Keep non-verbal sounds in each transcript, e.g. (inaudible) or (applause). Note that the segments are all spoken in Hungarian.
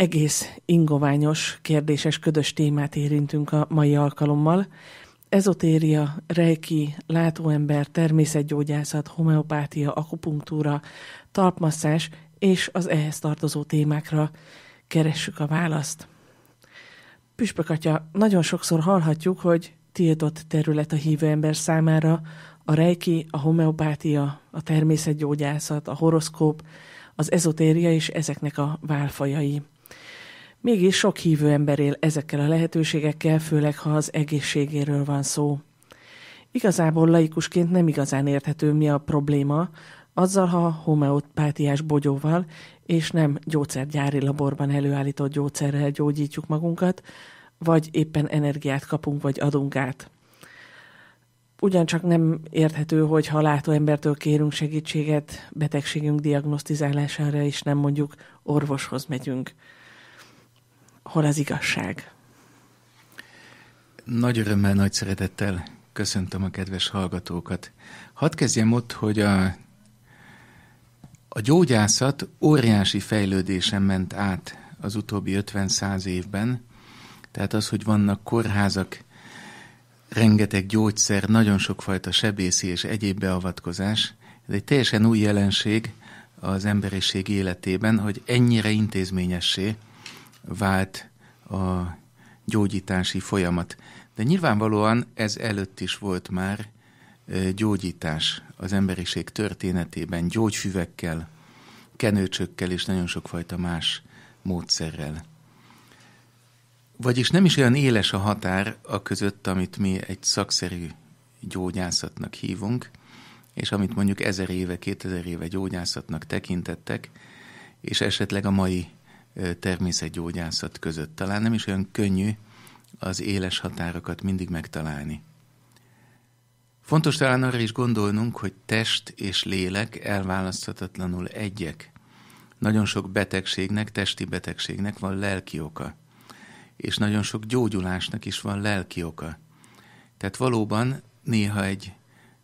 egész ingoványos, kérdéses, ködös témát érintünk a mai alkalommal. Ezotéria, reiki, látóember, természetgyógyászat, homeopátia, akupunktúra, talpmasszás és az ehhez tartozó témákra keressük a választ. Püspök atya, nagyon sokszor hallhatjuk, hogy tiltott terület a hívő ember számára a reiki, a homeopátia, a természetgyógyászat, a horoszkóp, az ezotéria és ezeknek a válfajai. Mégis sok hívő ember él ezekkel a lehetőségekkel, főleg ha az egészségéről van szó. Igazából laikusként nem igazán érthető, mi a probléma, azzal, ha homeopátiás bogyóval és nem gyógyszergyári laborban előállított gyógyszerrel gyógyítjuk magunkat, vagy éppen energiát kapunk, vagy adunk át. Ugyancsak nem érthető, hogy ha látó embertől kérünk segítséget, betegségünk diagnosztizálására, és nem mondjuk orvoshoz megyünk hol az igazság? Nagy örömmel, nagy szeretettel köszöntöm a kedves hallgatókat. Hadd kezdjem ott, hogy a, a gyógyászat óriási fejlődésen ment át az utóbbi 50-100 évben. Tehát az, hogy vannak kórházak, rengeteg gyógyszer, nagyon sokfajta sebészi és egyéb beavatkozás. Ez egy teljesen új jelenség az emberiség életében, hogy ennyire intézményessé vált a gyógyítási folyamat. De nyilvánvalóan ez előtt is volt már gyógyítás az emberiség történetében, gyógyfüvekkel, kenőcsökkel és nagyon sokfajta más módszerrel. Vagyis nem is olyan éles a határ a között, amit mi egy szakszerű gyógyászatnak hívunk, és amit mondjuk ezer éve, kétezer éve gyógyászatnak tekintettek, és esetleg a mai természetgyógyászat között. Talán nem is olyan könnyű az éles határokat mindig megtalálni. Fontos talán arra is gondolnunk, hogy test és lélek elválaszthatatlanul egyek. Nagyon sok betegségnek, testi betegségnek van lelki oka, és nagyon sok gyógyulásnak is van lelki oka. Tehát valóban néha egy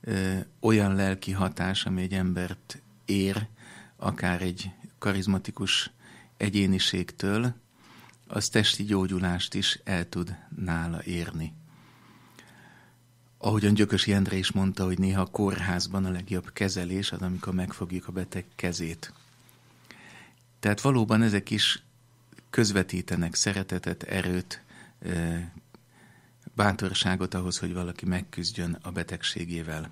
ö, olyan lelki hatás, ami egy embert ér, akár egy karizmatikus egyéniségtől, az testi gyógyulást is el tud nála érni. Ahogyan Gyökösi Endre is mondta, hogy néha a kórházban a legjobb kezelés az, amikor megfogjuk a beteg kezét. Tehát valóban ezek is közvetítenek szeretetet, erőt, bátorságot ahhoz, hogy valaki megküzdjön a betegségével.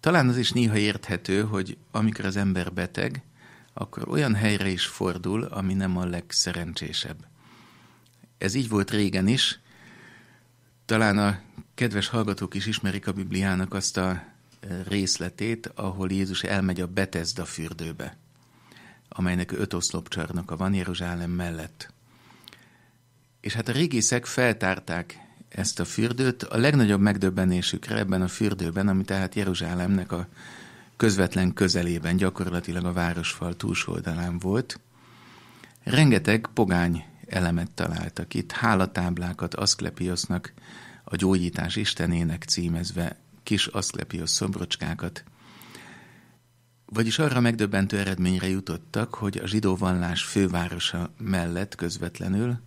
Talán az is néha érthető, hogy amikor az ember beteg, akkor olyan helyre is fordul, ami nem a legszerencsésebb. Ez így volt régen is. Talán a kedves hallgatók is ismerik a Bibliának azt a e, részletét, ahol Jézus elmegy a Betesda fürdőbe, amelynek öt oszlopcsarnoka van Jeruzsálem mellett. És hát a régészek feltárták ezt a fürdőt. A legnagyobb megdöbbenésükre ebben a fürdőben, ami tehát Jeruzsálemnek a közvetlen közelében, gyakorlatilag a városfal túlsó oldalán volt. Rengeteg pogány elemet találtak itt, hálatáblákat Aszklepiosznak, a gyógyítás istenének címezve kis Aszklepiosz szobrocskákat. Vagyis arra megdöbbentő eredményre jutottak, hogy a zsidó vallás fővárosa mellett közvetlenül,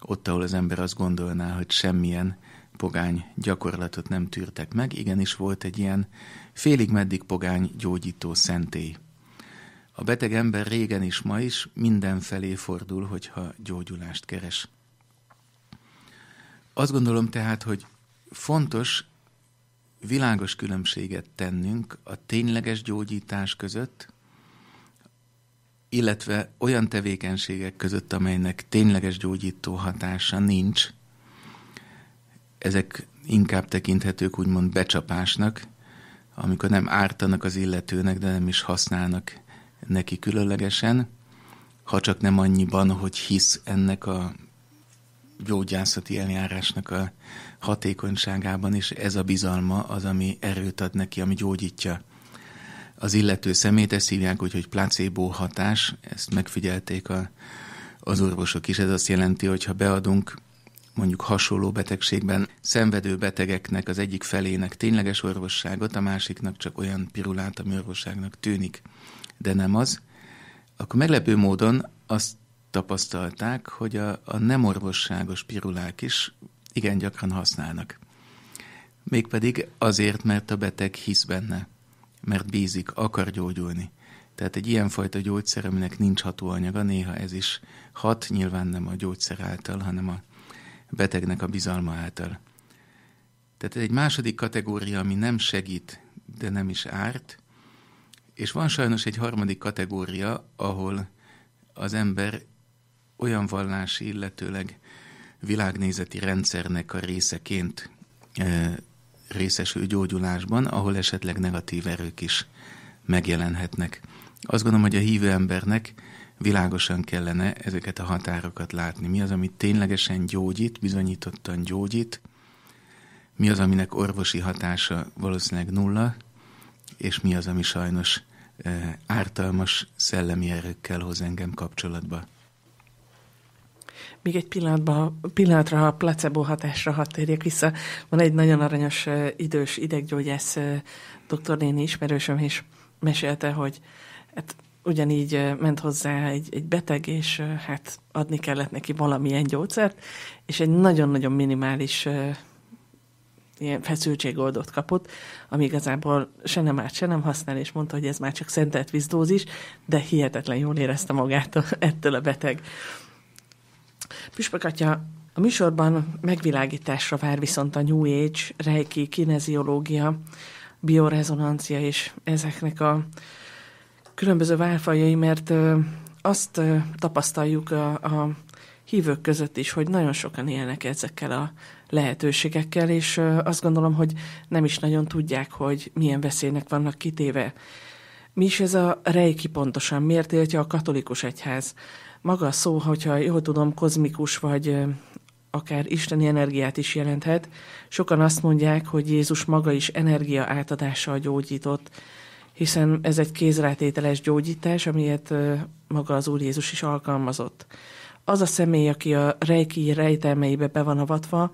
ott, ahol az ember azt gondolná, hogy semmilyen pogány gyakorlatot nem tűrtek meg, igenis volt egy ilyen félig meddig pogány gyógyító szentély. A beteg ember régen is, ma is mindenfelé fordul, hogyha gyógyulást keres. Azt gondolom tehát, hogy fontos világos különbséget tennünk a tényleges gyógyítás között, illetve olyan tevékenységek között, amelynek tényleges gyógyító hatása nincs, ezek inkább tekinthetők úgymond becsapásnak, amikor nem ártanak az illetőnek, de nem is használnak neki különlegesen, ha csak nem annyiban, hogy hisz ennek a gyógyászati eljárásnak a hatékonyságában, és ez a bizalma az, ami erőt ad neki, ami gyógyítja az illető szemét, ezt hívják úgy, hogy placebo hatás, ezt megfigyelték a, az orvosok is, ez azt jelenti, hogy ha beadunk mondjuk hasonló betegségben szenvedő betegeknek az egyik felének tényleges orvosságot, a másiknak csak olyan pirulát, ami orvosságnak tűnik, de nem az, akkor meglepő módon azt tapasztalták, hogy a, a nem orvosságos pirulák is igen gyakran használnak. Mégpedig azért, mert a beteg hisz benne, mert bízik, akar gyógyulni. Tehát egy ilyenfajta gyógyszer, aminek nincs hatóanyaga, néha ez is hat, nyilván nem a gyógyszer által, hanem a betegnek a bizalma által. Tehát egy második kategória, ami nem segít, de nem is árt, és van sajnos egy harmadik kategória, ahol az ember olyan vallási, illetőleg világnézeti rendszernek a részeként e, részesül gyógyulásban, ahol esetleg negatív erők is megjelenhetnek. Azt gondolom, hogy a hívő embernek világosan kellene ezeket a határokat látni. Mi az, amit ténylegesen gyógyít, bizonyítottan gyógyít, mi az, aminek orvosi hatása valószínűleg nulla, és mi az, ami sajnos ártalmas szellemi erőkkel hoz engem kapcsolatba. Még egy pillanatban, pillanatra a placebo hatásra hat térjek vissza. Van egy nagyon aranyos idős ideggyógyász doktornéni ismerősöm, és mesélte, hogy hát ugyanígy ment hozzá egy, egy beteg, és hát adni kellett neki valamilyen gyógyszert, és egy nagyon-nagyon minimális ilyen feszültségoldót kapott, ami igazából se nem árt, se nem használ, és mondta, hogy ez már csak szentelt vízdózis, de hihetetlen jól érezte magát a, ettől a beteg. Püspök atya a műsorban megvilágításra vár viszont a New Age, rejki, kineziológia, biorezonancia és ezeknek a különböző válfajai, mert azt tapasztaljuk a, a hívők között is, hogy nagyon sokan élnek ezekkel a lehetőségekkel, és azt gondolom, hogy nem is nagyon tudják, hogy milyen veszélynek vannak kitéve. Mi is ez a rejki pontosan? Miért éltje a katolikus egyház? Maga a szó, hogyha jól tudom, kozmikus vagy akár isteni energiát is jelenthet. Sokan azt mondják, hogy Jézus maga is energia átadással gyógyított hiszen ez egy kézrátételes gyógyítás, amilyet maga az Úr Jézus is alkalmazott. Az a személy, aki a rejki rejtelmeibe be van avatva,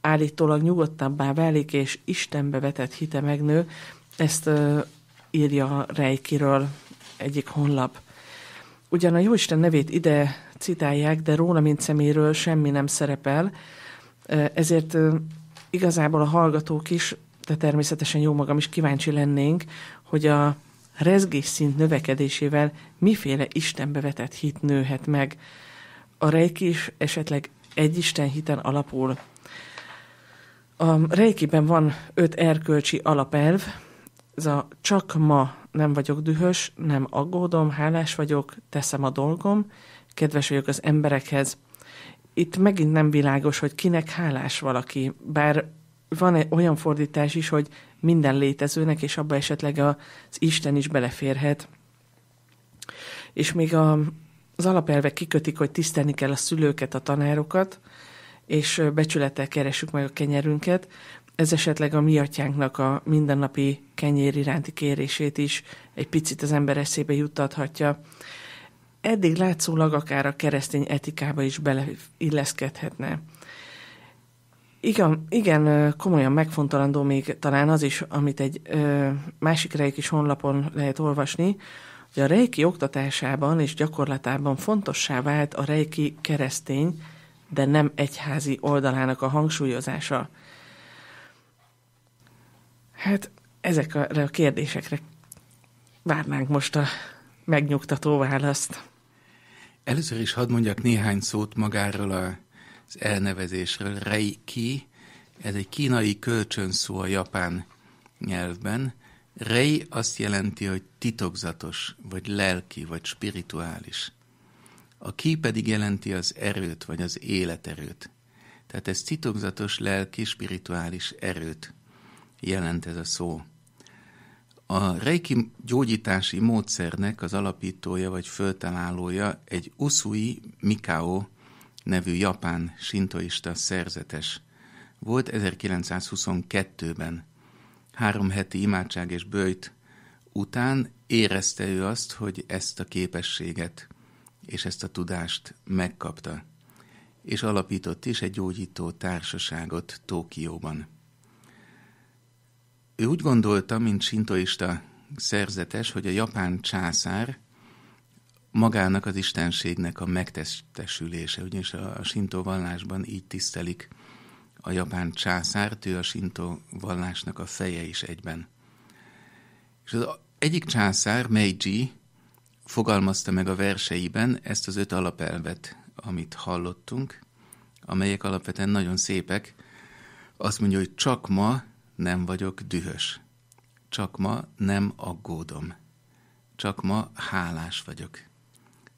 állítólag nyugodtabbá válik, és Istenbe vetett hite megnő, ezt írja a Rejkiről egyik honlap. Ugyan a Jóisten nevét ide citálják, de róla, mint szeméről semmi nem szerepel, ezért igazából a hallgatók is, de természetesen jó magam is kíváncsi lennénk, hogy a rezgés szint növekedésével miféle Istenbe vetett hit nőhet meg. A rejki is esetleg egy Isten hiten alapul. A rejkiben van öt erkölcsi alapelv, ez a csak ma nem vagyok dühös, nem aggódom, hálás vagyok, teszem a dolgom, kedves vagyok az emberekhez. Itt megint nem világos, hogy kinek hálás valaki, bár van -e olyan fordítás is, hogy minden létezőnek, és abba esetleg az Isten is beleférhet. És még a, az alapelvek kikötik, hogy tisztelni kell a szülőket, a tanárokat, és becsülettel keresünk meg a kenyerünket. Ez esetleg a mi atyánknak a mindennapi kenyér iránti kérését is egy picit az ember eszébe juttathatja. Eddig látszólag akár a keresztény etikába is beleilleszkedhetne. Igen, igen, komolyan megfontolandó még talán az is, amit egy ö, másik rejki honlapon lehet olvasni, hogy a rejki oktatásában és gyakorlatában fontossá vált a rejki keresztény, de nem egyházi oldalának a hangsúlyozása. Hát ezekre a kérdésekre várnánk most a megnyugtató választ. Először is hadd mondjak néhány szót magáról a az elnevezésről, reiki, ez egy kínai kölcsönszó a japán nyelvben. Rei azt jelenti, hogy titokzatos, vagy lelki, vagy spirituális. A ki pedig jelenti az erőt, vagy az életerőt. Tehát ez titokzatos lelki, spirituális erőt jelent ez a szó. A reiki gyógyítási módszernek az alapítója vagy föltalálója egy Usui Mikao nevű japán sintoista szerzetes. Volt 1922-ben. Három heti imádság és bőjt után érezte ő azt, hogy ezt a képességet és ezt a tudást megkapta, és alapított is egy gyógyító társaságot Tókióban. Ő úgy gondolta, mint sintoista szerzetes, hogy a japán császár magának az istenségnek a megtestesülése, ugyanis a, a sintó vallásban így tisztelik a japán császárt, ő a sintó vallásnak a feje is egyben. És az egyik császár, Meiji, fogalmazta meg a verseiben ezt az öt alapelvet, amit hallottunk, amelyek alapvetően nagyon szépek. Azt mondja, hogy csak ma nem vagyok dühös, csak ma nem aggódom, csak ma hálás vagyok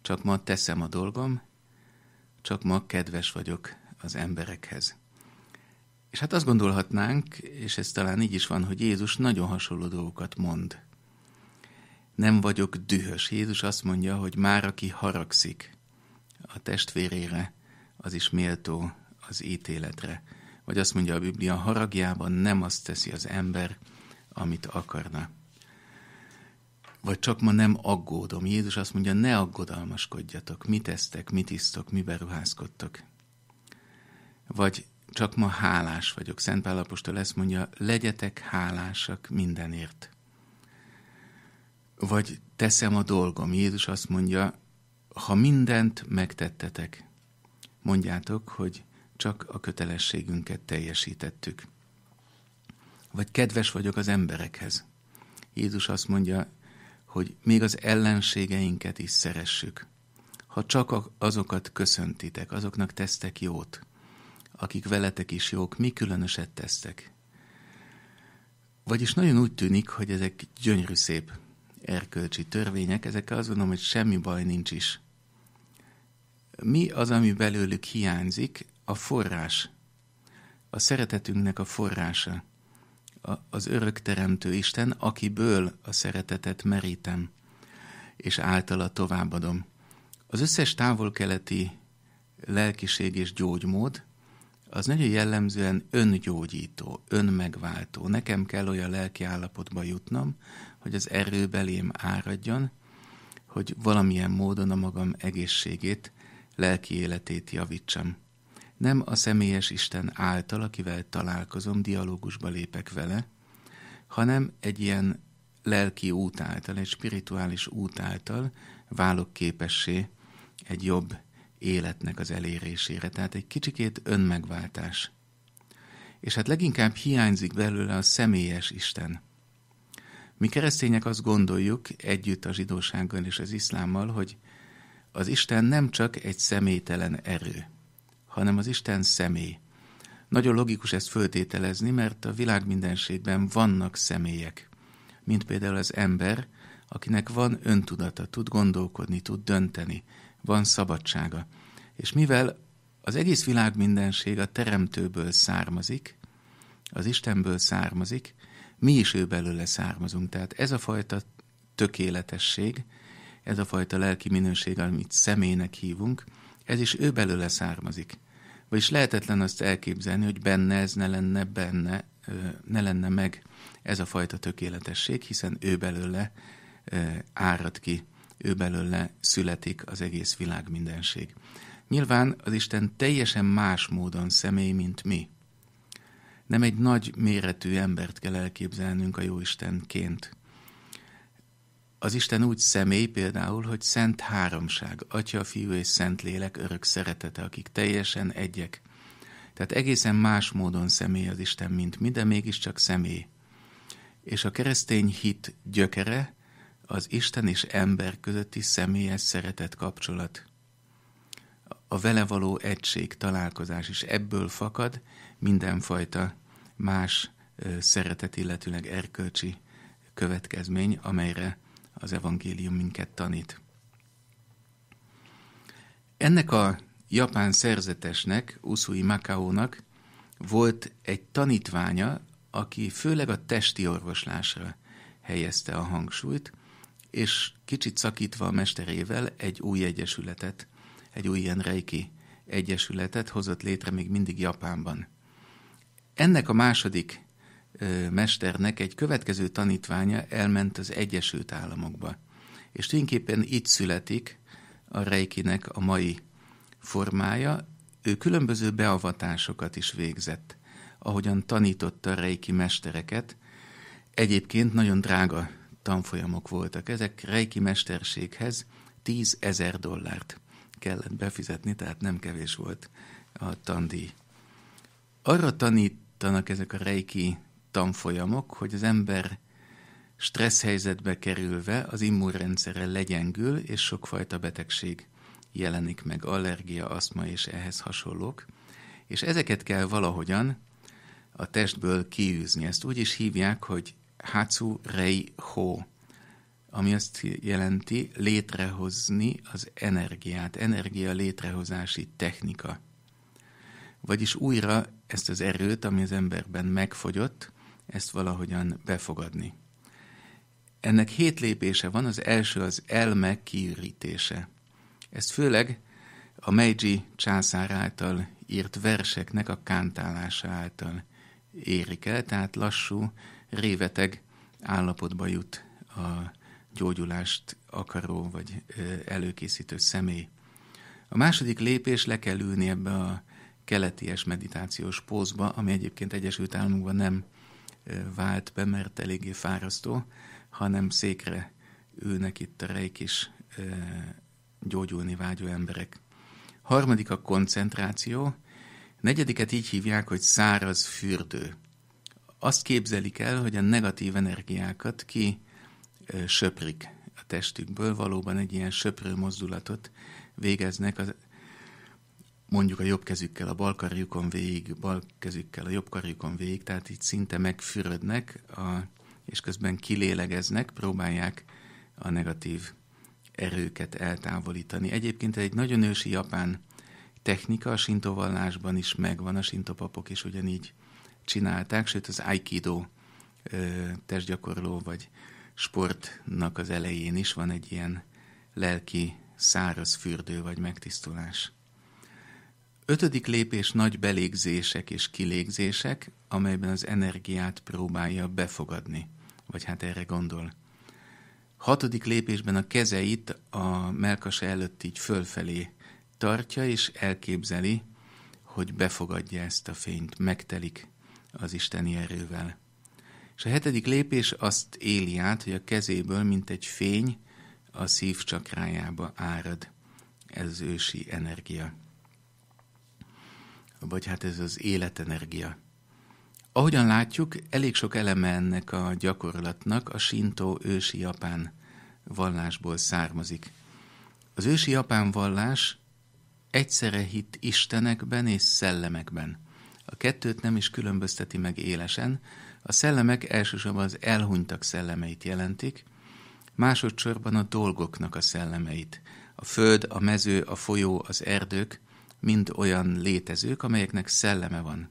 csak ma teszem a dolgom, csak ma kedves vagyok az emberekhez. És hát azt gondolhatnánk, és ez talán így is van, hogy Jézus nagyon hasonló dolgokat mond. Nem vagyok dühös. Jézus azt mondja, hogy már aki haragszik a testvérére, az is méltó az ítéletre. Vagy azt mondja a Biblia, haragjában nem azt teszi az ember, amit akarna vagy csak ma nem aggódom. Jézus azt mondja, ne aggodalmaskodjatok, mit esztek, mit isztok, mi ruházkodtok. Vagy csak ma hálás vagyok. Szent Pálapostól ezt mondja, legyetek hálásak mindenért. Vagy teszem a dolgom. Jézus azt mondja, ha mindent megtettetek, mondjátok, hogy csak a kötelességünket teljesítettük. Vagy kedves vagyok az emberekhez. Jézus azt mondja, hogy még az ellenségeinket is szeressük. Ha csak azokat köszöntitek, azoknak tesztek jót, akik veletek is jók, mi különöset tesztek. Vagyis nagyon úgy tűnik, hogy ezek gyönyörű szép erkölcsi törvények, ezekkel azt gondolom, hogy semmi baj nincs is. Mi az, ami belőlük hiányzik? A forrás. A szeretetünknek a forrása az teremtő Isten, akiből a szeretetet merítem, és általa továbbadom. Az összes távol-keleti lelkiség és gyógymód, az nagyon jellemzően öngyógyító, önmegváltó. Nekem kell olyan lelki állapotba jutnom, hogy az erő belém áradjon, hogy valamilyen módon a magam egészségét, lelki életét javítsam nem a személyes Isten által, akivel találkozom, dialógusba lépek vele, hanem egy ilyen lelki út által, egy spirituális út által válok képessé egy jobb életnek az elérésére. Tehát egy kicsikét önmegváltás. És hát leginkább hiányzik belőle a személyes Isten. Mi keresztények azt gondoljuk, együtt a zsidósággal és az iszlámmal, hogy az Isten nem csak egy személytelen erő hanem az Isten személy. Nagyon logikus ezt föltételezni, mert a világ mindenségben vannak személyek, mint például az ember, akinek van öntudata, tud gondolkodni, tud dönteni, van szabadsága. És mivel az egész világ mindenség a Teremtőből származik, az Istenből származik, mi is ő belőle származunk. Tehát ez a fajta tökéletesség, ez a fajta lelki minőség, amit személynek hívunk, ez is ő belőle származik vagyis lehetetlen azt elképzelni, hogy benne ez ne lenne benne, ne lenne meg ez a fajta tökéletesség, hiszen ő belőle árad ki, ő belőle születik az egész világ mindenség. Nyilván az Isten teljesen más módon személy, mint mi. Nem egy nagy méretű embert kell elképzelnünk a Jóistenként. Az Isten úgy személy például, hogy szent háromság, atya, fiú és szent lélek örök szeretete, akik teljesen egyek. Tehát egészen más módon személy az Isten, mint mi, de mégiscsak személy. És a keresztény hit gyökere az Isten és ember közötti személyes szeretet kapcsolat. A vele való egység, találkozás is ebből fakad mindenfajta más szeretet, illetőleg erkölcsi következmény, amelyre az evangélium minket tanít. Ennek a japán szerzetesnek, Usui Makaónak volt egy tanítványa, aki főleg a testi orvoslásra helyezte a hangsúlyt, és kicsit szakítva a mesterével egy új egyesületet, egy új ilyen reiki egyesületet hozott létre még mindig Japánban. Ennek a második mesternek egy következő tanítványa elment az Egyesült Államokba. És tulajdonképpen itt születik a reikinek a mai formája. Ő különböző beavatásokat is végzett, ahogyan tanította a reiki mestereket. Egyébként nagyon drága tanfolyamok voltak. Ezek reiki mesterséghez 10 ezer dollárt kellett befizetni, tehát nem kevés volt a tandíj. Arra tanít ezek a reiki tanfolyamok, hogy az ember stressz helyzetbe kerülve az immunrendszere legyengül, és sokfajta betegség jelenik meg, allergia, aszma és ehhez hasonlók. És ezeket kell valahogyan a testből kiűzni. Ezt úgy is hívják, hogy Hatsu Rei Ho, ami azt jelenti létrehozni az energiát, energia létrehozási technika. Vagyis újra ezt az erőt, ami az emberben megfogyott, ezt valahogyan befogadni. Ennek hét lépése van, az első az elme kiürítése. Ezt főleg a Meiji császár által írt verseknek a kántálása által érik el, tehát lassú, réveteg állapotba jut a gyógyulást akaró vagy előkészítő személy. A második lépés le kell ülni ebbe a keleties meditációs pózba, ami egyébként Egyesült Államokban nem vált be, mert eléggé fárasztó, hanem székre ülnek itt a is gyógyulni vágyó emberek. Harmadik a koncentráció, negyediket így hívják, hogy száraz fürdő. Azt képzelik el, hogy a negatív energiákat ki söprik a testükből, valóban egy ilyen söprő mozdulatot végeznek a mondjuk a jobb kezükkel a bal karjukon végig, bal kezükkel a jobb karjukon végig, tehát így szinte megfürödnek, a, és közben kilélegeznek, próbálják a negatív erőket eltávolítani. Egyébként egy nagyon ősi japán technika a sintovallásban is megvan, a sintopapok is ugyanígy csinálták, sőt az aikido ö, testgyakorló vagy sportnak az elején is van egy ilyen lelki száraz fürdő vagy megtisztulás. Ötödik lépés nagy belégzések és kilégzések, amelyben az energiát próbálja befogadni, vagy hát erre gondol. Hatodik lépésben a kezeit a melkasa előtt így fölfelé tartja, és elképzeli, hogy befogadja ezt a fényt, megtelik az isteni erővel. És a hetedik lépés azt éli át, hogy a kezéből, mint egy fény, a szív csakrájába árad. Ez az ősi energia vagy hát ez az életenergia. Ahogyan látjuk, elég sok eleme ennek a gyakorlatnak a Shinto ősi japán vallásból származik. Az ősi japán vallás egyszerre hit istenekben és szellemekben. A kettőt nem is különbözteti meg élesen. A szellemek elsősorban az elhunytak szellemeit jelentik, másodszorban a dolgoknak a szellemeit. A föld, a mező, a folyó, az erdők mind olyan létezők, amelyeknek szelleme van.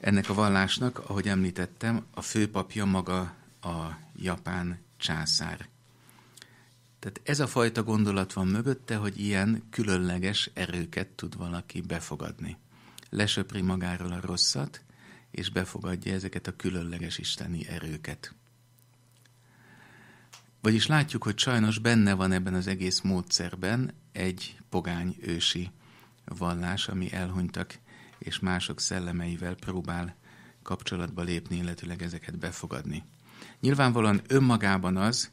Ennek a vallásnak, ahogy említettem, a főpapja maga a japán császár. Tehát ez a fajta gondolat van mögötte, hogy ilyen különleges erőket tud valaki befogadni. Lesöpri magáról a rosszat, és befogadja ezeket a különleges isteni erőket. Vagyis látjuk, hogy sajnos benne van ebben az egész módszerben egy pogány ősi vallás, ami elhunytak és mások szellemeivel próbál kapcsolatba lépni, illetőleg ezeket befogadni. Nyilvánvalóan önmagában az,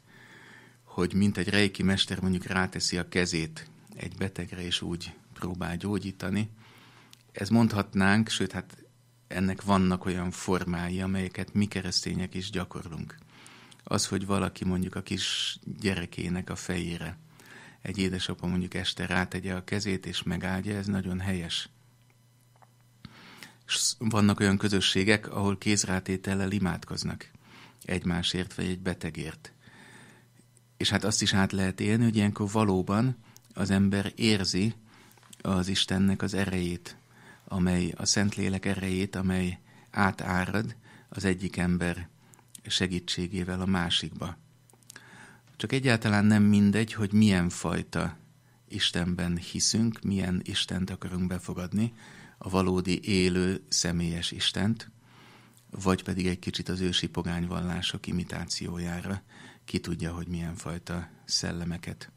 hogy mint egy rejki mester mondjuk ráteszi a kezét egy betegre, és úgy próbál gyógyítani, ez mondhatnánk, sőt, hát ennek vannak olyan formái, amelyeket mi keresztények is gyakorlunk. Az, hogy valaki mondjuk a kis gyerekének a fejére egy édesapa mondjuk este rátegye a kezét és megáldja, ez nagyon helyes. S vannak olyan közösségek, ahol kézrátétellel imádkoznak egymásért vagy egy betegért. És hát azt is át lehet élni, hogy ilyenkor valóban az ember érzi az Istennek az erejét, amely a Szentlélek erejét, amely átárad az egyik ember segítségével a másikba. Csak egyáltalán nem mindegy, hogy milyen fajta Istenben hiszünk, milyen Istent akarunk befogadni, a valódi élő, személyes Istent, vagy pedig egy kicsit az ősi pogányvallások imitációjára, ki tudja, hogy milyen fajta szellemeket.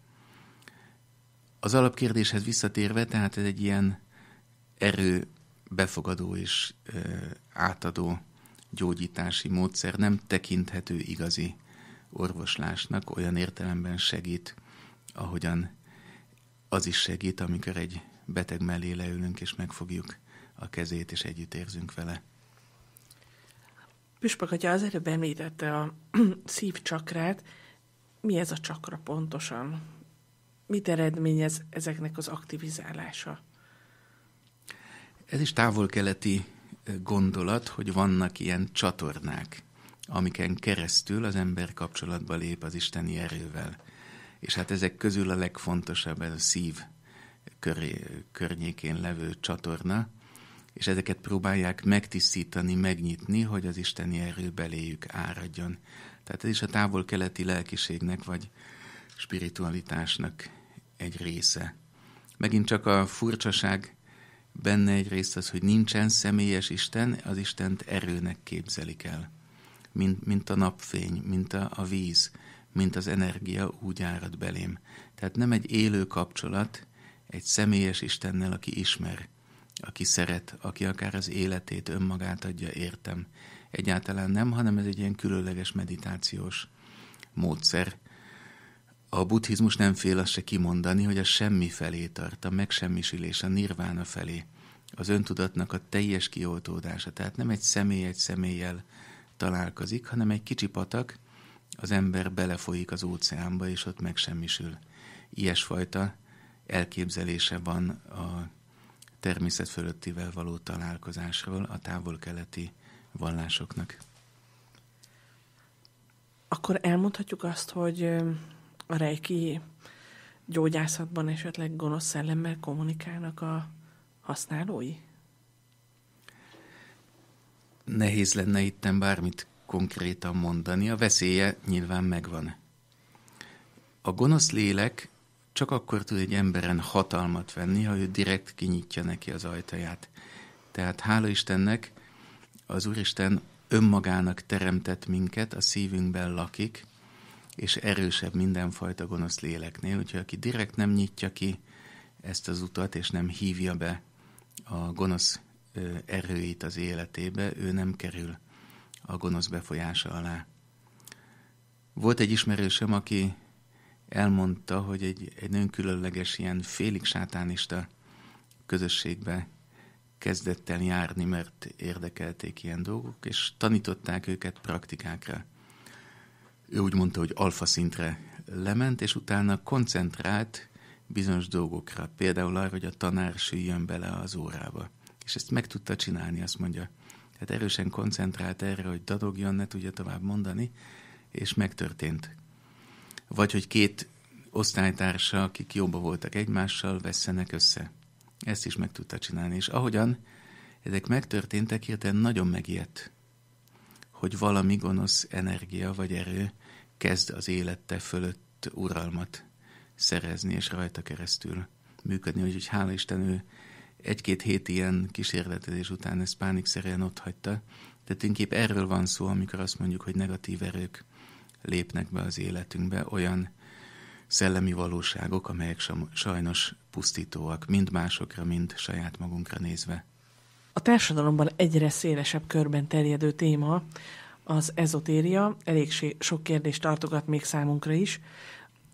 Az alapkérdéshez visszatérve, tehát ez egy ilyen erő befogadó és ö, átadó gyógyítási módszer nem tekinthető igazi orvoslásnak olyan értelemben segít, ahogyan az is segít, amikor egy beteg mellé leülünk, és megfogjuk a kezét, és együtt érzünk vele. Püspök hogyha az előbb említette a (clears throat) szívcsakrát. Mi ez a csakra pontosan? Mit eredményez ezeknek az aktivizálása? Ez is távol-keleti gondolat, hogy vannak ilyen csatornák amiken keresztül az ember kapcsolatba lép az isteni erővel. És hát ezek közül a legfontosabb ez a szív köré, környékén levő csatorna, és ezeket próbálják megtisztítani, megnyitni, hogy az isteni erő beléjük áradjon. Tehát ez is a távol-keleti lelkiségnek vagy spiritualitásnak egy része. Megint csak a furcsaság benne egy része, az, hogy nincsen személyes Isten, az Istent erőnek képzelik el mint, mint a napfény, mint a, a víz, mint az energia úgy árad belém. Tehát nem egy élő kapcsolat, egy személyes Istennel, aki ismer, aki szeret, aki akár az életét, önmagát adja, értem. Egyáltalán nem, hanem ez egy ilyen különleges meditációs módszer. A buddhizmus nem fél azt se kimondani, hogy a semmi felé tart, a megsemmisülés, a nirvána felé, az öntudatnak a teljes kioltódása. Tehát nem egy személy egy személlyel, találkozik, hanem egy kicsi patak, az ember belefolyik az óceánba, és ott megsemmisül. Ilyesfajta elképzelése van a természet fölöttivel való találkozásról a távol-keleti vallásoknak. Akkor elmondhatjuk azt, hogy a rejki gyógyászatban esetleg gonosz szellemmel kommunikálnak a használói? nehéz lenne itten bármit konkrétan mondani, a veszélye nyilván megvan. A gonosz lélek csak akkor tud egy emberen hatalmat venni, ha ő direkt kinyitja neki az ajtaját. Tehát hála Istennek, az Úristen önmagának teremtett minket, a szívünkben lakik, és erősebb mindenfajta gonosz léleknél, úgyhogy aki direkt nem nyitja ki ezt az utat, és nem hívja be a gonosz erőit az életébe, ő nem kerül a gonosz befolyása alá. Volt egy ismerősöm, aki elmondta, hogy egy, egy nagyon különleges, ilyen félig sátánista közösségbe kezdett el járni, mert érdekelték ilyen dolgok, és tanították őket praktikákra. Ő úgy mondta, hogy alfa szintre lement, és utána koncentrált bizonyos dolgokra, például arra, hogy a tanár süljön bele az órába és ezt meg tudta csinálni, azt mondja. Tehát erősen koncentrált erre, hogy dadogjon, ne tudja tovább mondani, és megtörtént. Vagy hogy két osztálytársa, akik jobba voltak egymással, vesszenek össze. Ezt is meg tudta csinálni. És ahogyan ezek megtörténtek, hirtelen nagyon megijedt, hogy valami gonosz energia vagy erő kezd az élete fölött uralmat szerezni, és rajta keresztül működni. Úgyhogy hála Isten ő egy-két hét ilyen kísérletezés után ezt pánikszerűen ott hagyta. Tehát inkább erről van szó, amikor azt mondjuk, hogy negatív erők lépnek be az életünkbe, olyan szellemi valóságok, amelyek sajnos pusztítóak, mind másokra, mind saját magunkra nézve. A társadalomban egyre szélesebb körben terjedő téma az ezotéria, elég sok kérdést tartogat még számunkra is.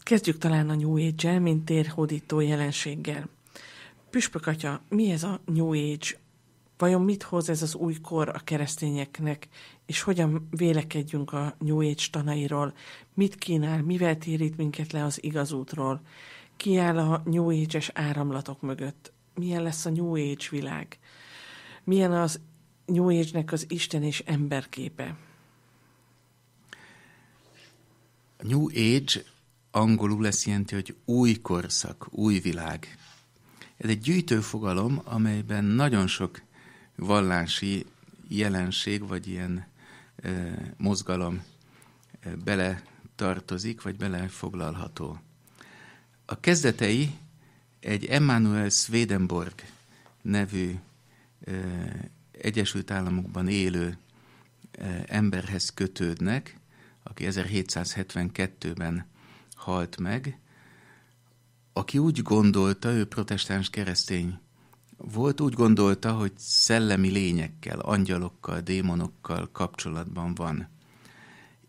Kezdjük talán a New Age-el, mint térhódító jelenséggel. Püspök atya, mi ez a New Age? Vajon mit hoz ez az új kor a keresztényeknek, és hogyan vélekedjünk a New Age tanairól? Mit kínál, mivel térít minket le az igaz útról? Ki áll a New Age-es áramlatok mögött? Milyen lesz a New Age világ? Milyen az New Age-nek az Isten és ember A New Age angolul lesz jelenti, hogy új korszak, új világ. Ez egy gyűjtő fogalom, amelyben nagyon sok vallási jelenség, vagy ilyen e, mozgalom e, bele tartozik, vagy belefoglalható. A kezdetei egy Emmanuel Swedenborg nevű e, Egyesült Államokban élő e, emberhez kötődnek, aki 1772-ben halt meg, aki úgy gondolta, ő protestáns keresztény, volt úgy gondolta, hogy szellemi lényekkel, angyalokkal, démonokkal kapcsolatban van,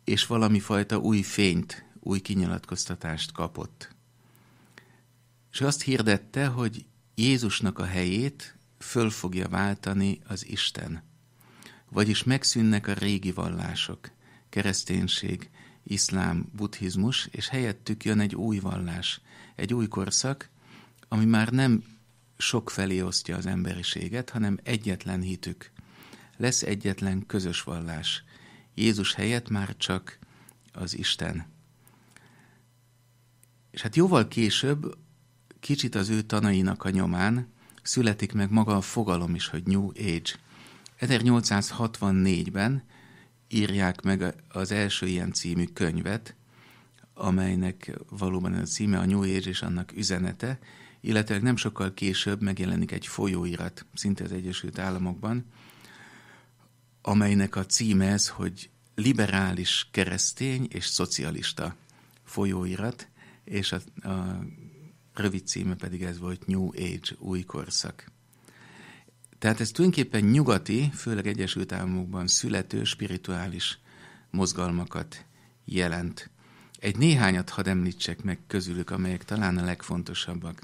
és valami fajta új fényt, új kinyilatkoztatást kapott. És azt hirdette, hogy Jézusnak a helyét föl fogja váltani az Isten. Vagyis megszűnnek a régi vallások, kereszténység, iszlám, buddhizmus, és helyettük jön egy új vallás, egy új korszak, ami már nem sok felé osztja az emberiséget, hanem egyetlen hitük. Lesz egyetlen közös vallás. Jézus helyett már csak az Isten. És hát jóval később, kicsit az ő tanainak a nyomán születik meg maga a fogalom is, hogy New Age. 1864-ben írják meg az első ilyen című könyvet, amelynek valóban a címe a New Age és annak üzenete, illetve nem sokkal később megjelenik egy folyóirat, szinte az Egyesült Államokban, amelynek a címe ez, hogy liberális keresztény és szocialista folyóirat, és a, a rövid címe pedig ez volt New Age, új korszak. Tehát ez tulajdonképpen nyugati, főleg Egyesült Államokban születő spirituális mozgalmakat jelent. Egy néhányat hadd említsek meg közülük, amelyek talán a legfontosabbak.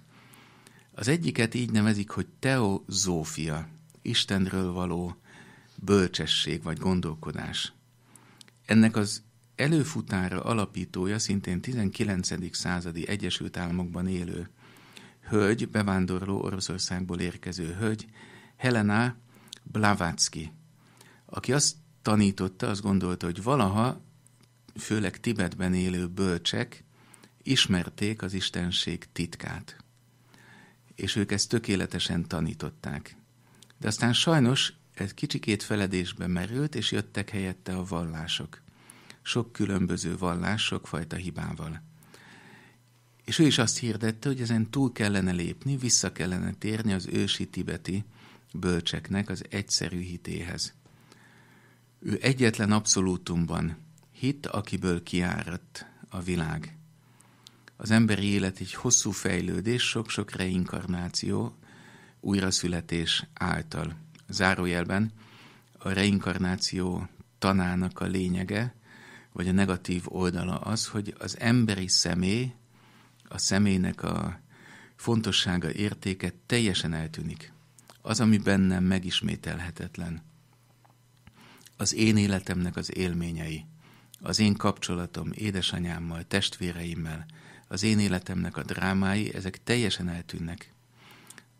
Az egyiket így nevezik, hogy teozófia, Istenről való bölcsesség vagy gondolkodás. Ennek az előfutára alapítója szintén 19. századi Egyesült Államokban élő hölgy, bevándorló Oroszországból érkező hölgy, Helena Blavatsky, aki azt tanította, azt gondolta, hogy valaha főleg Tibetben élő bölcsek ismerték az istenség titkát. És ők ezt tökéletesen tanították. De aztán sajnos ez kicsikét feledésbe merült, és jöttek helyette a vallások. Sok különböző vallás, sokfajta hibával. És ő is azt hirdette, hogy ezen túl kellene lépni, vissza kellene térni az ősi tibeti bölcseknek az egyszerű hitéhez. Ő egyetlen abszolútumban hit, akiből kiáradt a világ. Az emberi élet egy hosszú fejlődés, sok-sok reinkarnáció, újraszületés által. Zárójelben a reinkarnáció tanának a lényege, vagy a negatív oldala az, hogy az emberi személy, a személynek a fontossága, értéke teljesen eltűnik. Az, ami bennem megismételhetetlen. Az én életemnek az élményei az én kapcsolatom édesanyámmal, testvéreimmel, az én életemnek a drámái, ezek teljesen eltűnnek.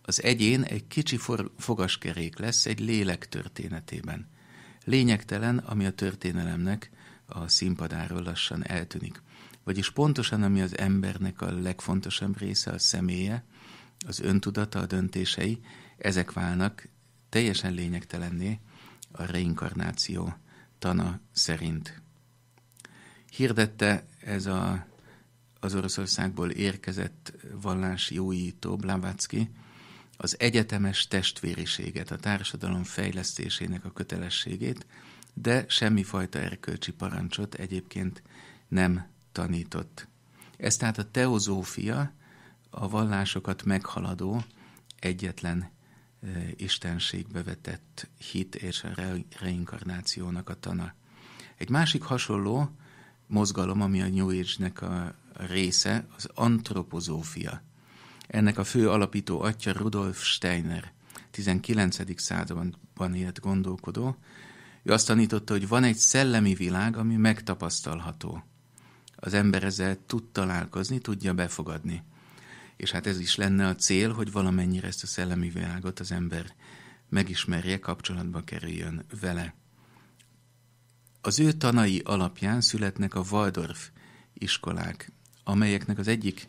Az egyén egy kicsi fogaskerék lesz egy lélek történetében. Lényegtelen, ami a történelemnek a színpadáról lassan eltűnik. Vagyis pontosan, ami az embernek a legfontosabb része, a személye, az öntudata, a döntései, ezek válnak teljesen lényegtelenné a reinkarnáció tana szerint hirdette ez a, az Oroszországból érkezett vallási újító Blavatsky az egyetemes testvériséget, a társadalom fejlesztésének a kötelességét, de semmifajta erkölcsi parancsot egyébként nem tanított. Ez tehát a teozófia, a vallásokat meghaladó egyetlen e, istenségbe vetett hit és a reinkarnációnak a tana. Egy másik hasonló mozgalom, ami a New Age-nek a része, az antropozófia. Ennek a fő alapító atya Rudolf Steiner, 19. században élt gondolkodó. Ő azt tanította, hogy van egy szellemi világ, ami megtapasztalható. Az ember ezzel tud találkozni, tudja befogadni. És hát ez is lenne a cél, hogy valamennyire ezt a szellemi világot az ember megismerje, kapcsolatba kerüljön vele. Az ő tanai alapján születnek a Waldorf iskolák, amelyeknek az egyik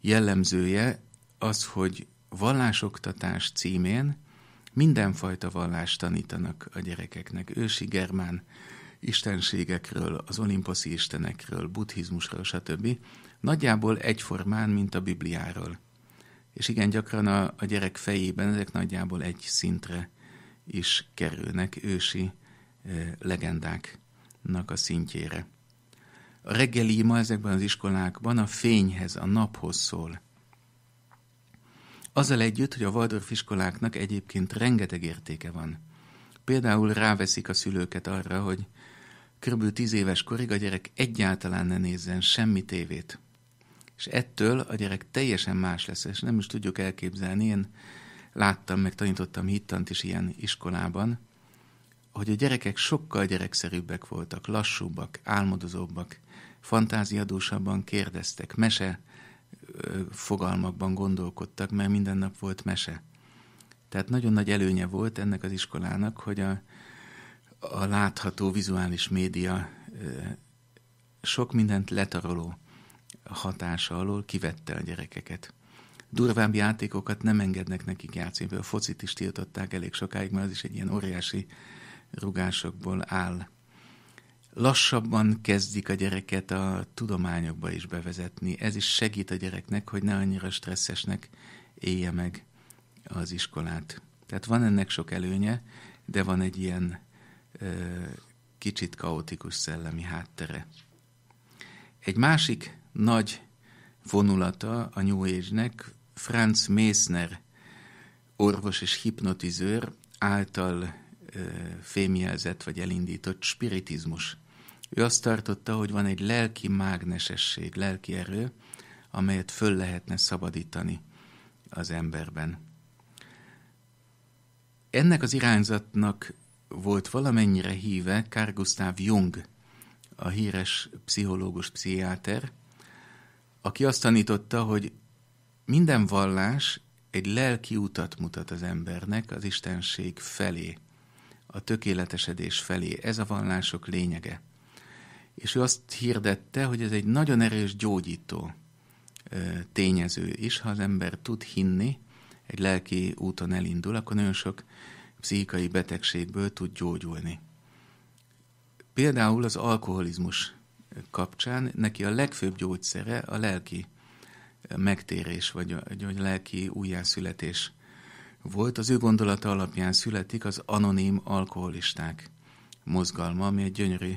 jellemzője az, hogy vallásoktatás címén mindenfajta vallást tanítanak a gyerekeknek. Ősi germán istenségekről, az olimposzi istenekről, buddhizmusról, stb. Nagyjából egyformán, mint a Bibliáról. És igen, gyakran a, a gyerek fejében ezek nagyjából egy szintre is kerülnek ősi e, legendák nak a szintjére. A reggeli ima ezekben az iskolákban a fényhez, a naphoz szól. Azzal együtt, hogy a Waldorf iskoláknak egyébként rengeteg értéke van. Például ráveszik a szülőket arra, hogy kb. 10 éves korig a gyerek egyáltalán ne nézzen semmi tévét. És ettől a gyerek teljesen más lesz, és nem is tudjuk elképzelni. Én láttam, meg tanítottam hittant is ilyen iskolában, hogy a gyerekek sokkal gyerekszerűbbek voltak, lassúbbak, álmodozóbbak, fantáziadósabban kérdeztek, mese fogalmakban gondolkodtak, mert minden nap volt mese. Tehát nagyon nagy előnye volt ennek az iskolának, hogy a, a látható vizuális média sok mindent letaroló hatása alól kivette a gyerekeket. Durvább játékokat nem engednek nekik játszani, a focit is tiltották elég sokáig, mert az is egy ilyen óriási rugásokból áll. Lassabban kezdik a gyereket a tudományokba is bevezetni. Ez is segít a gyereknek, hogy ne annyira stresszesnek élje meg az iskolát. Tehát van ennek sok előnye, de van egy ilyen ö, kicsit kaotikus szellemi háttere. Egy másik nagy vonulata a New Age-nek Franz Mészner, orvos és hipnotizőr által fémjelzett vagy elindított spiritizmus. Ő azt tartotta, hogy van egy lelki mágnesesség, lelki erő, amelyet föl lehetne szabadítani az emberben. Ennek az irányzatnak volt valamennyire híve Kár Gustav Jung, a híres pszichológus pszichiáter, aki azt tanította, hogy minden vallás egy lelki utat mutat az embernek az Istenség felé a tökéletesedés felé. Ez a vallások lényege. És ő azt hirdette, hogy ez egy nagyon erős gyógyító tényező is, ha az ember tud hinni, egy lelki úton elindul, akkor nagyon sok pszichikai betegségből tud gyógyulni. Például az alkoholizmus kapcsán neki a legfőbb gyógyszere a lelki megtérés, vagy a, vagy a lelki újjászületés volt, az ő gondolata alapján születik az anonim alkoholisták mozgalma, ami egy gyönyörű,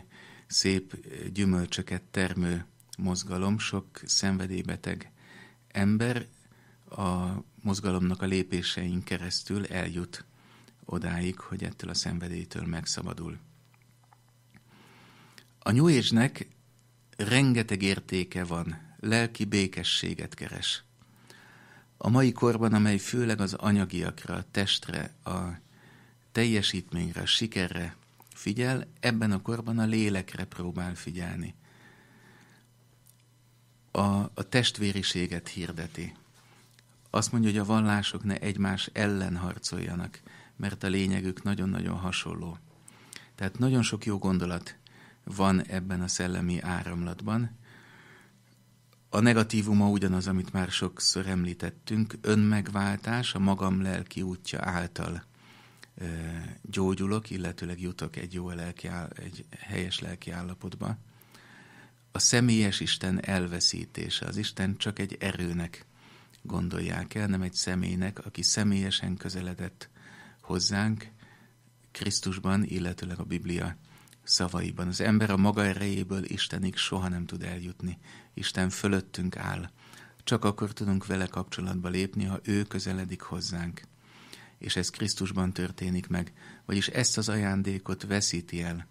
szép gyümölcsöket termő mozgalom, sok szenvedélybeteg ember a mozgalomnak a lépésein keresztül eljut odáig, hogy ettől a szenvedélytől megszabadul. A nyújésnek rengeteg értéke van, lelki békességet keres – a mai korban, amely főleg az anyagiakra, a testre, a teljesítményre, a sikerre figyel, ebben a korban a lélekre próbál figyelni. A, a testvériséget hirdeti. Azt mondja, hogy a vallások ne egymás ellen harcoljanak, mert a lényegük nagyon-nagyon hasonló. Tehát nagyon sok jó gondolat van ebben a szellemi áramlatban, a negatívuma ugyanaz, amit már sokszor említettünk, önmegváltás a magam lelki útja által ö, gyógyulok, illetőleg jutok egy jó lelki, áll egy helyes lelki állapotba. A személyes Isten elveszítése, az Isten csak egy erőnek gondolják el, nem egy személynek, aki személyesen közeledett hozzánk Krisztusban, illetőleg a Biblia szavaiban. Az ember a maga erejéből Istenig soha nem tud eljutni. Isten fölöttünk áll. Csak akkor tudunk vele kapcsolatba lépni, ha ő közeledik hozzánk. És ez Krisztusban történik meg. Vagyis ezt az ajándékot veszíti el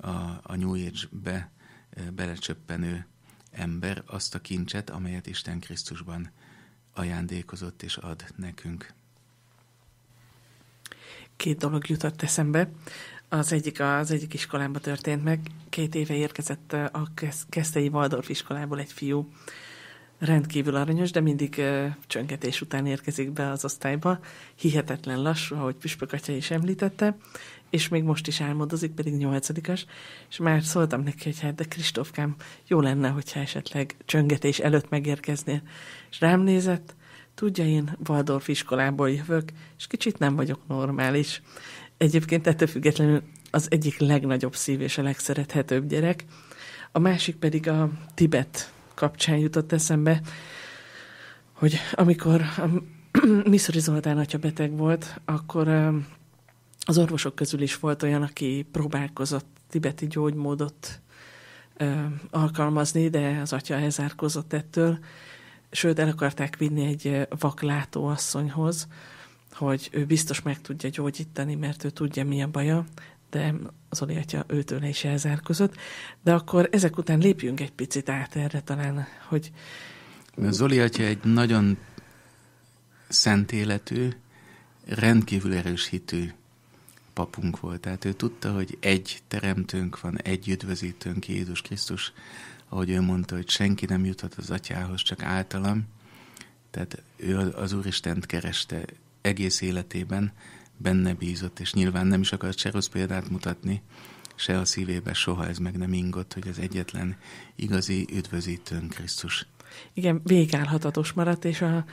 a, a New Age-be belecsöppenő ember azt a kincset, amelyet Isten Krisztusban ajándékozott és ad nekünk. Két dolog jutott eszembe. Az egyik, az egyik iskolámba történt meg. Két éve érkezett a Kesztei Waldorf iskolából egy fiú, rendkívül aranyos, de mindig csöngetés után érkezik be az osztályba, hihetetlen lassú, ahogy Püspök atya is említette, és még most is álmodozik, pedig nyolcadikas, és már szóltam neki, hogy hát de Kristófkám, jó lenne, hogyha esetleg csöngetés előtt megérkeznél. És rám nézett, tudja, én Waldorf iskolából jövök, és kicsit nem vagyok normális. Egyébként ettől függetlenül az egyik legnagyobb szív és a legszerethetőbb gyerek. A másik pedig a Tibet kapcsán jutott eszembe, hogy amikor a (clears throat) Miszori Zoltán atya beteg volt, akkor az orvosok közül is volt olyan, aki próbálkozott tibeti gyógymódot alkalmazni, de az atya elzárkozott ettől, sőt el akarták vinni egy vaklátó asszonyhoz, hogy ő biztos meg tudja gyógyítani, mert ő tudja, mi a baja, de Zoli atya őtől is elzárkozott, de akkor ezek után lépjünk egy picit át erre talán, hogy... Zoli atya egy nagyon szent életű, rendkívül erős hitű papunk volt. Tehát ő tudta, hogy egy teremtőnk van, egy üdvözítőnk, Jézus Krisztus, ahogy ő mondta, hogy senki nem juthat az atyához, csak általam. Tehát ő az Úristent kereste egész életében benne bízott, és nyilván nem is akart se rossz példát mutatni, se a szívébe soha ez meg nem ingott, hogy az egyetlen igazi üdvözítőn Krisztus. Igen, végállhatatos maradt, és a,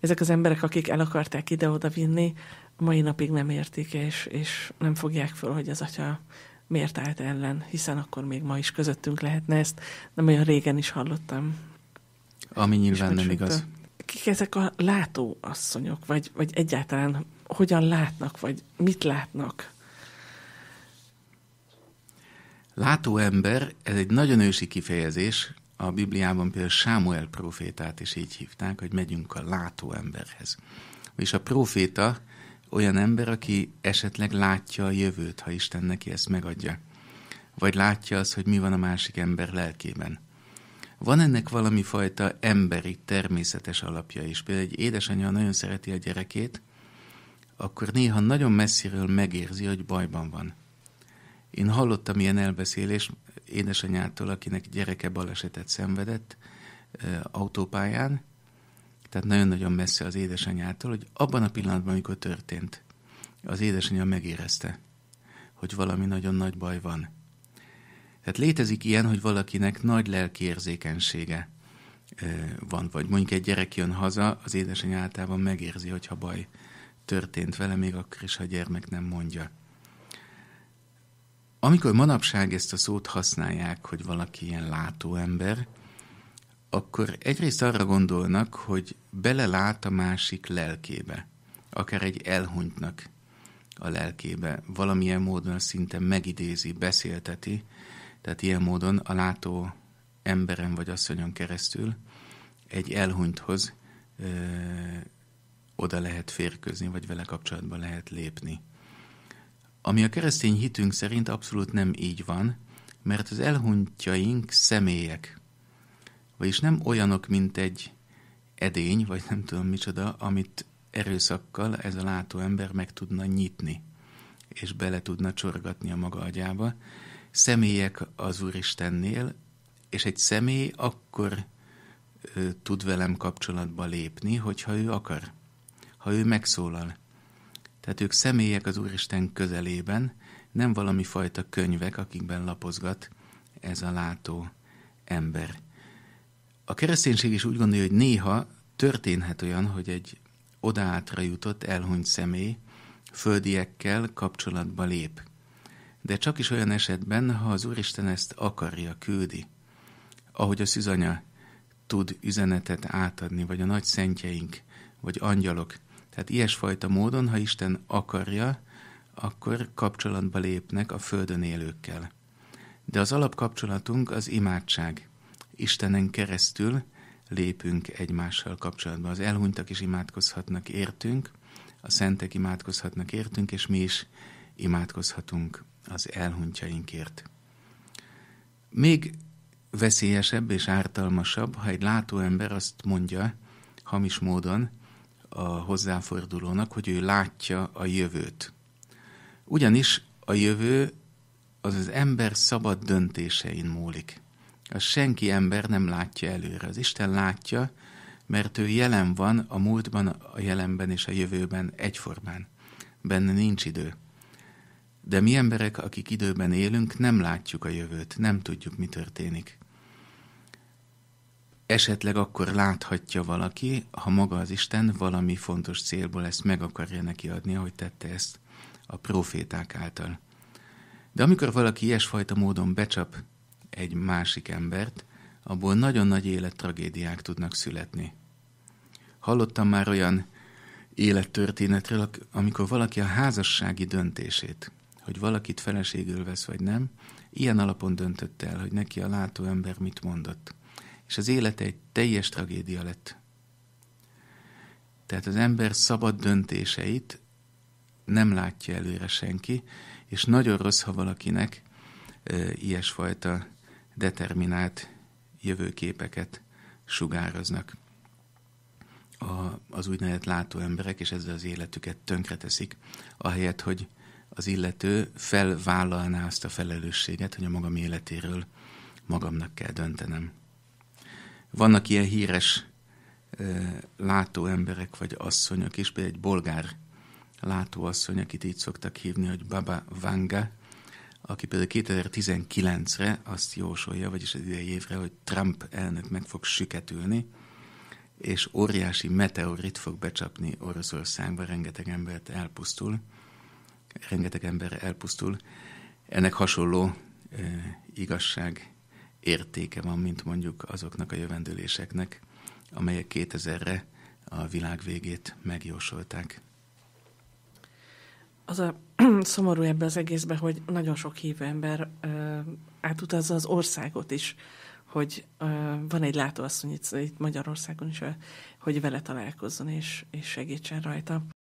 ezek az emberek, akik el akarták ide-oda vinni, mai napig nem értik, és, és nem fogják fel, hogy az atya miért állt ellen, hiszen akkor még ma is közöttünk lehetne ezt. Nem olyan régen is hallottam. Ami nyilván nem igaz kik ezek a látóasszonyok, vagy, vagy egyáltalán hogyan látnak, vagy mit látnak? Látó ember, ez egy nagyon ősi kifejezés, a Bibliában például Sámuel profétát is így hívták, hogy megyünk a látó emberhez. És a proféta olyan ember, aki esetleg látja a jövőt, ha Isten neki ezt megadja. Vagy látja azt, hogy mi van a másik ember lelkében van ennek valami fajta emberi, természetes alapja is. Például egy édesanyja nagyon szereti a gyerekét, akkor néha nagyon messziről megérzi, hogy bajban van. Én hallottam ilyen elbeszélést édesanyától, akinek gyereke balesetet szenvedett autópályán, tehát nagyon-nagyon messze az édesanyjától, hogy abban a pillanatban, amikor történt, az édesanyja megérezte, hogy valami nagyon nagy baj van tehát létezik ilyen, hogy valakinek nagy lelkiérzékenysége van, vagy mondjuk egy gyerek jön haza, az édesanyja általában megérzi, hogyha baj történt vele, még akkor is, ha a gyermek nem mondja. Amikor manapság ezt a szót használják, hogy valaki ilyen látó ember, akkor egyrészt arra gondolnak, hogy belelát a másik lelkébe, akár egy elhunytnak a lelkébe, valamilyen módon szinte megidézi, beszélteti, tehát ilyen módon a látó emberen vagy asszonyon keresztül egy elhunythoz ö, oda lehet férkőzni, vagy vele kapcsolatban lehet lépni. Ami a keresztény hitünk szerint abszolút nem így van, mert az elhunytjaink személyek, vagyis nem olyanok, mint egy edény, vagy nem tudom micsoda, amit erőszakkal ez a látó ember meg tudna nyitni, és bele tudna csorgatni a maga agyába, személyek az Úristennél, és egy személy akkor tud velem kapcsolatba lépni, hogyha ő akar, ha ő megszólal. Tehát ők személyek az Úristen közelében, nem valami fajta könyvek, akikben lapozgat ez a látó ember. A kereszténység is úgy gondolja, hogy néha történhet olyan, hogy egy odaátra jutott, elhunyt személy földiekkel kapcsolatba lép de csak is olyan esetben, ha az Úristen ezt akarja, küldi. Ahogy a szüzanya tud üzenetet átadni, vagy a nagy szentjeink, vagy angyalok. Tehát ilyesfajta módon, ha Isten akarja, akkor kapcsolatba lépnek a földön élőkkel. De az alapkapcsolatunk az imádság. Istenen keresztül lépünk egymással kapcsolatba. Az elhunytak is imádkozhatnak értünk, a szentek imádkozhatnak értünk, és mi is imádkozhatunk az elhuntjainkért. Még veszélyesebb és ártalmasabb, ha egy látó ember azt mondja hamis módon a hozzáfordulónak, hogy ő látja a jövőt. Ugyanis a jövő az az ember szabad döntésein múlik. A senki ember nem látja előre. Az Isten látja, mert ő jelen van a múltban, a jelenben és a jövőben egyformán. Benne nincs idő. De mi emberek, akik időben élünk, nem látjuk a jövőt, nem tudjuk, mi történik. Esetleg akkor láthatja valaki, ha maga az Isten valami fontos célból ezt meg akarja neki adni, ahogy tette ezt a proféták által. De amikor valaki ilyesfajta módon becsap egy másik embert, abból nagyon nagy élettragédiák tudnak születni. Hallottam már olyan élettörténetről, amikor valaki a házassági döntését hogy valakit feleségül vesz vagy nem, ilyen alapon döntött el, hogy neki a látó ember mit mondott. És az élete egy teljes tragédia lett. Tehát az ember szabad döntéseit nem látja előre senki, és nagyon rossz, ha valakinek e, ilyesfajta determinált jövőképeket sugároznak a, az úgynevezett látó emberek, és ezzel az életüket tönkreteszik, ahelyett, hogy az illető felvállalná azt a felelősséget, hogy a magam életéről magamnak kell döntenem. Vannak ilyen híres látó emberek vagy asszonyok is, például egy bolgár látó, asszony, akit így szoktak hívni, hogy Baba Vanga, aki például 2019-re azt jósolja, vagyis az idei évre, hogy Trump elnök meg fog süketülni, és óriási meteorit fog becsapni Oroszországba, rengeteg embert elpusztul rengeteg ember elpusztul. Ennek hasonló e, igazság értéke van, mint mondjuk azoknak a jövendőléseknek, amelyek 2000-re a világ végét megjósolták. Az a (clears throat) szomorú ebben az egészben, hogy nagyon sok hívő ember ö, átutazza az országot is, hogy ö, van egy látóasszony itt, itt Magyarországon is, hogy vele találkozzon és, és segítsen rajta.